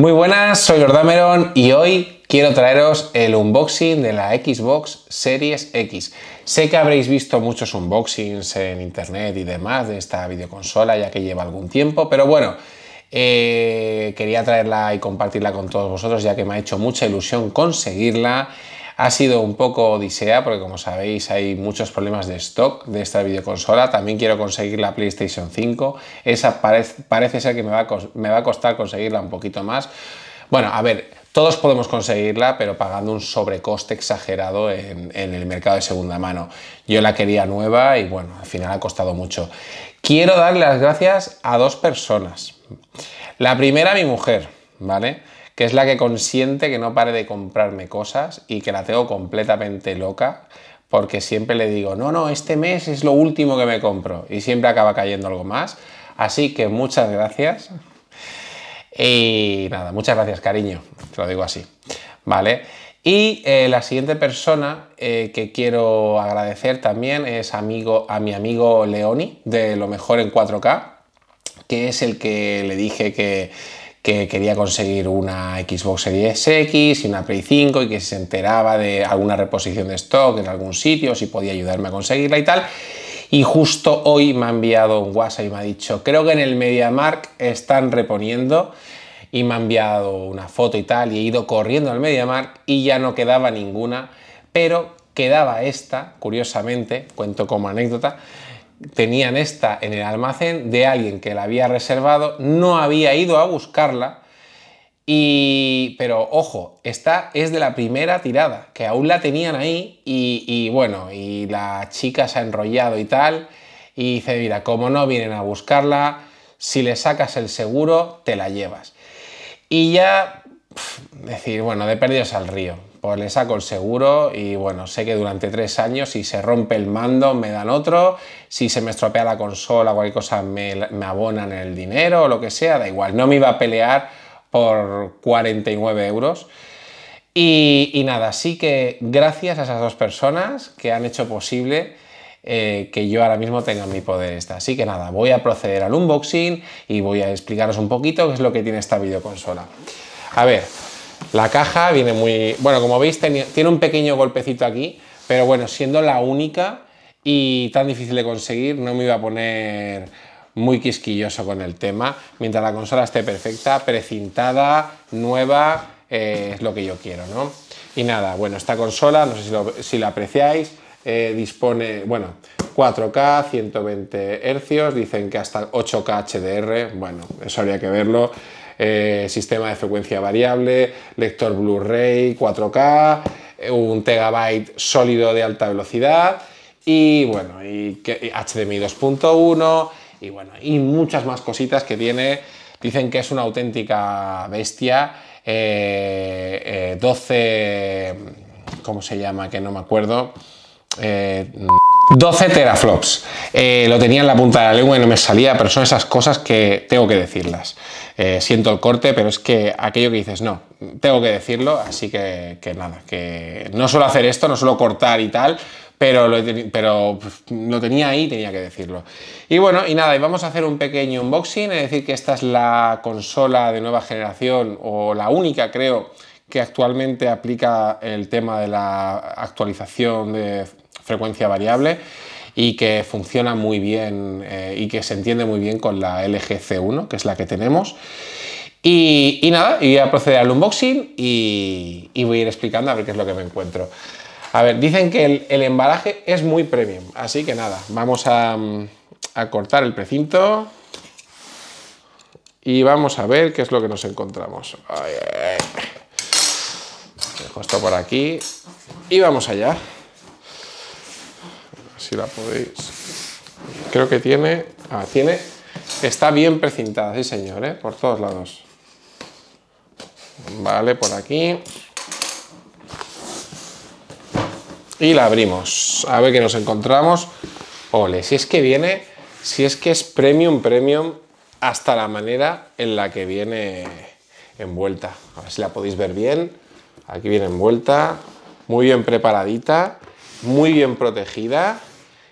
Muy buenas, soy Jordamerón y hoy quiero traeros el unboxing de la Xbox Series X. Sé que habréis visto muchos unboxings en internet y demás de esta videoconsola ya que lleva algún tiempo, pero bueno, eh, quería traerla y compartirla con todos vosotros ya que me ha hecho mucha ilusión conseguirla. Ha sido un poco odisea porque como sabéis hay muchos problemas de stock de esta videoconsola. También quiero conseguir la PlayStation 5. Esa parece parece ser que me va, a costar conseguirla un poquito más. Bueno, a ver, todos podemos conseguirla, pero pagando un sobrecoste exagerado en, el mercado de segunda mano. Yo la quería nueva y bueno, al final ha costado mucho. Quiero dar las gracias a dos personas. La primera, mi mujer, ¿vale? que es la que consiente que no pare de comprarme cosas y que la tengo completamente loca porque siempre le digo, no, no, este mes es lo último que me compro y siempre acaba cayendo algo más. Así que muchas gracias. Y nada, muchas gracias, cariño. Te lo digo así. ¿Vale? Y eh, la siguiente persona eh, que quiero agradecer también es amigo, a mi amigo Leoni de Lo Mejor en 4K, que es el que le dije que que quería conseguir una Xbox Series X y una Play 5 y que se enteraba de alguna reposición de stock en algún sitio, si podía ayudarme a conseguirla y tal. Y justo hoy me ha enviado un WhatsApp y me ha dicho, creo que en el MediaMark están reponiendo y me ha enviado una foto y tal y he ido corriendo al MediaMark y ya no quedaba ninguna, pero quedaba esta, curiosamente, cuento como anécdota, tenían esta en el almacén de alguien que la había reservado, no había ido a buscarla. Y, pero ojo, esta es de la primera tirada, que aún la tenían ahí y, bueno, y la chica se ha enrollado y tal, y dice, mira, como no vienen a buscarla, si le sacas el seguro, te la llevas. Y ya, decir, bueno, de perdidos al río, pues le saco el seguro y bueno, sé que durante tres años si se rompe el mando me dan otro, si se me estropea la consola o cualquier cosa me, abonan el dinero o lo que sea, da igual, no me iba a pelear por 49 euros. Y, nada, así que gracias a esas dos personas que han hecho posible eh, que yo ahora mismo tenga mi poder esta. Así que nada, voy a proceder al unboxing y voy a explicaros un poquito qué es lo que tiene esta videoconsola. A ver, la caja viene muy... Bueno, como veis, tiene un pequeño golpecito aquí, pero bueno, siendo la única y tan difícil de conseguir, no me iba a poner muy quisquilloso con el tema. Mientras la consola esté perfecta, precintada, nueva, eh, es lo que yo quiero, ¿no? Y nada, bueno, esta consola, no sé si, lo, la apreciáis, eh, dispone, bueno, 4K, 120 Hz, dicen que hasta 8K HDR, bueno, eso habría que verlo. Eh, sistema de frecuencia variable, lector Blu-ray 4K, eh, un TB sólido de alta velocidad y bueno, HDMI 2.1 y bueno, y muchas más cositas que tiene. Dicen que es una auténtica bestia. 12, eh, ¿cómo se llama? Que no me acuerdo. 12 eh, teraflops. Eh, lo tenía en la punta de la lengua y no me salía, pero son esas cosas que tengo que decirlas. Eh, siento el corte, pero es que aquello que dices, no, tengo que decirlo, así que, nada, que no suelo hacer esto, no suelo cortar y tal, pero lo, pero tenía ahí tenía que decirlo. Y bueno, y nada, y vamos a hacer un pequeño unboxing, es decir, que esta es la consola de nueva generación, o la única creo, que actualmente aplica el tema de la actualización de frecuencia variable y que funciona muy bien eh, y que se entiende muy bien con la LG C1, que es la que tenemos. Y, nada, y voy a proceder al unboxing y, voy a ir explicando a ver qué es lo que me encuentro. A ver, dicen que el, embalaje es muy premium, así que nada, vamos a, cortar el precinto y vamos a ver qué es lo que nos encontramos. Dejo esto por aquí y vamos allá si la podéis. Creo que tiene... Ah, tiene... Está bien precintada, sí señor, ¿eh? por todos lados. Vale, por aquí. Y la abrimos. A ver qué nos encontramos. Ole, si es que viene... Si es que es premium, premium, hasta la manera en la que viene envuelta. A ver si la podéis ver bien. Aquí viene envuelta, muy bien preparadita, muy bien protegida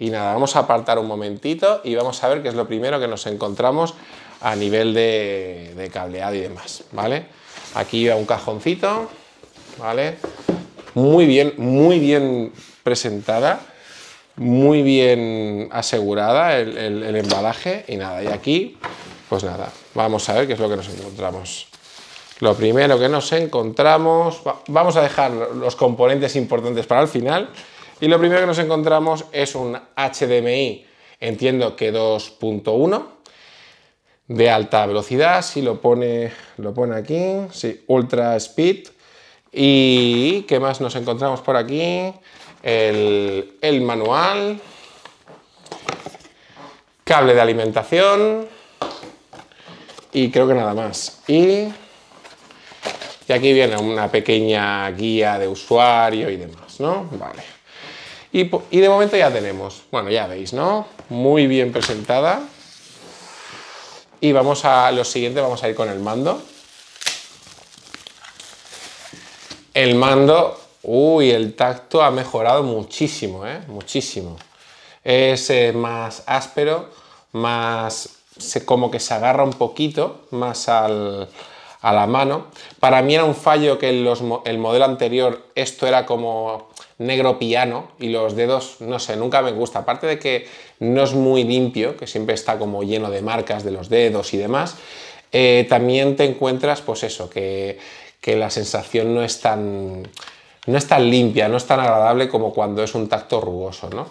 y nada, vamos a apartar un momentito y vamos a ver qué es lo primero que nos encontramos a nivel de, de cableado y demás, ¿vale? Aquí va un cajoncito, ¿vale? Muy bien, muy bien presentada, muy bien asegurada el, el embalaje y nada, y aquí, pues nada, vamos a ver qué es lo que nos encontramos. Lo primero que nos encontramos, vamos a dejar los componentes importantes para el final, y lo primero que nos encontramos es un HDMI, entiendo que 2.1, de alta velocidad, si lo pone, lo pone aquí, sí, Ultra Speed. ¿Y qué más nos encontramos por aquí? El, manual, cable de alimentación y creo que nada más. Y y aquí viene una pequeña guía de usuario y demás, ¿no? Vale. Y, de momento ya tenemos, bueno, ya veis, ¿no? Muy bien presentada. Y vamos a lo siguiente, vamos a ir con el mando. El mando, uy, el tacto ha mejorado muchísimo, ¿eh? Muchísimo. Es eh, más áspero, más, como que se agarra un poquito más a la mano. Para mí era un fallo que el modelo anterior esto era como negro piano y los dedos, no sé, nunca me gusta. Aparte de que no es muy limpio, que siempre está como lleno de marcas de los dedos y demás, eh, también te encuentras, pues eso, que, que la sensación no es tan no es tan limpia, no es tan agradable como cuando es un tacto rugoso, ¿no?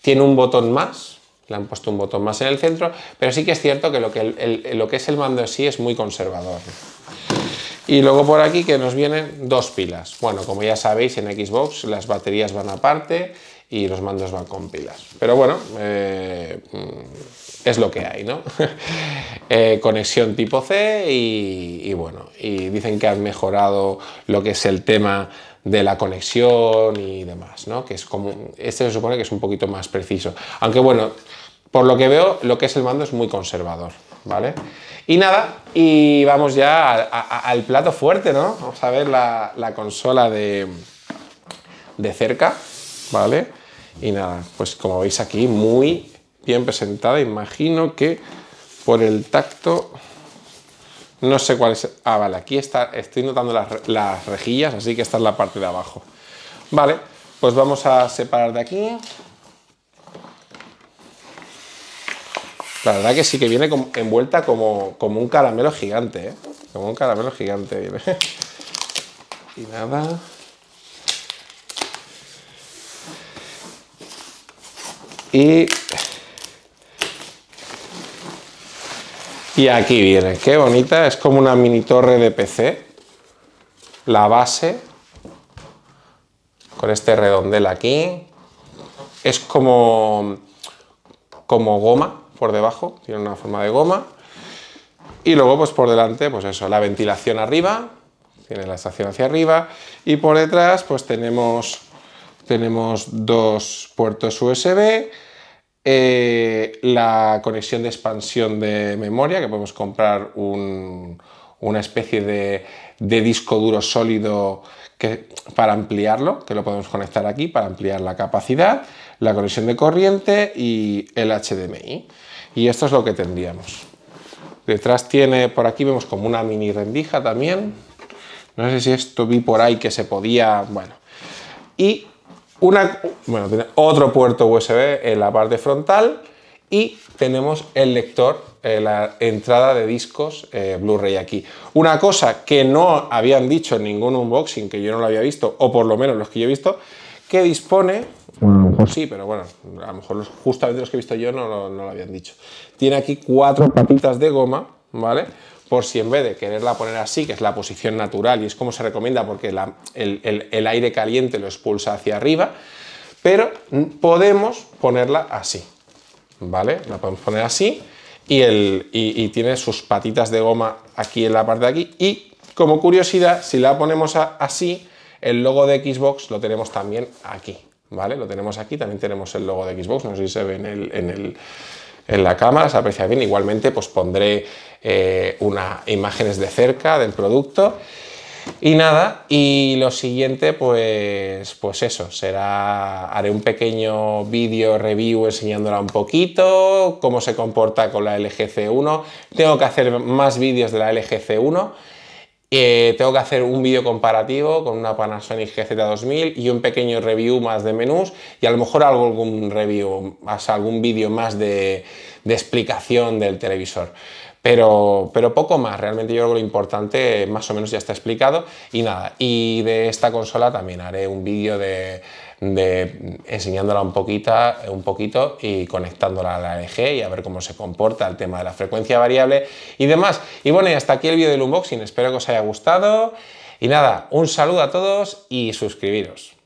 Tiene un botón más, le han puesto un botón más en el centro, pero sí que es cierto que lo que, lo que es el mando en sí es muy conservador. Y luego por aquí que nos vienen dos pilas. Bueno, como ya sabéis, en Xbox las baterías van aparte y los mandos van con pilas. Pero bueno, eh, mm, es lo que hay, ¿no? Eh, conexión tipo C y, y, bueno, y dicen que han mejorado lo que es el tema de la conexión y demás, ¿no? Que es como, este se supone que es un poquito más preciso. Aunque bueno, por lo que veo, lo que es el mando es muy conservador. ¿vale? Y nada, y vamos ya al plato fuerte, ¿no? Vamos a ver la, consola de, de cerca, ¿vale? Y nada, pues como veis aquí, muy bien presentada. Imagino que por el tacto... No sé cuál es... Ah, vale, aquí está, estoy notando las, las rejillas, así que esta es la parte de abajo. Vale, pues vamos a separar de aquí. La verdad que sí, que viene envuelta como, un caramelo gigante, ¿eh? Como un caramelo gigante viene. y nada... Y... Y aquí viene, qué bonita, es como una mini torre de PC. La base, con este redondel aquí. Es como, como goma, por debajo, tiene una forma de goma. Y luego, pues por delante, pues eso, la ventilación arriba, tiene la estación hacia arriba. Y por detrás, pues tenemos, tenemos dos puertos USB, eh, la conexión de expansión de memoria, que podemos comprar un, una especie de disco duro sólido para ampliarlo, que lo podemos conectar aquí para ampliar la capacidad, la conexión de corriente y el HDMI. Y esto es lo que tendríamos. Detrás tiene, por aquí vemos como una mini rendija también. No sé si esto vi por ahí que se podía, bueno. Y una, bueno, tiene otro puerto USB en la parte frontal y tenemos el lector, eh, la entrada de discos eh, Blu-ray aquí. Una cosa que no habían dicho en ningún unboxing, que yo no lo había visto, o por lo menos los que yo he visto, que dispone... Sí, pero bueno, a lo mejor justamente los que he visto yo no, lo habían dicho. Tiene aquí cuatro patitas de goma, ¿vale? por si en vez de quererla poner así, que es la posición natural y es como se recomienda porque el, aire caliente lo expulsa hacia arriba, pero podemos ponerla así, ¿vale? La podemos poner así y, tiene sus patitas de goma aquí en la parte de aquí y como curiosidad, si la ponemos así, el logo de Xbox lo tenemos también aquí, ¿vale? Lo tenemos aquí, también tenemos el logo de Xbox, no sé si se ve en, la cámara, se aprecia bien. Igualmente, pues pondré eh, unas imágenes de cerca del producto. Y nada, y lo siguiente, pues, pues eso, será, haré un pequeño vídeo review enseñándola un poquito, cómo se comporta con la LGC1. Tengo que hacer más vídeos de la LGC1. Eh, tengo que hacer un vídeo comparativo con una Panasonic GZ2000 y un pequeño review más de menús y a lo mejor algún review, algún vídeo más de explicación del televisor. Pero, poco más, realmente yo creo que lo importante más o menos ya está explicado. Y nada, y de esta consola también haré un vídeo de, enseñándola un, un poquito y conectándola a la LG y a ver cómo se comporta el tema de la frecuencia variable y demás. Y bueno, y hasta aquí el vídeo del unboxing, espero que os haya gustado. Y nada, un saludo a todos y suscribiros.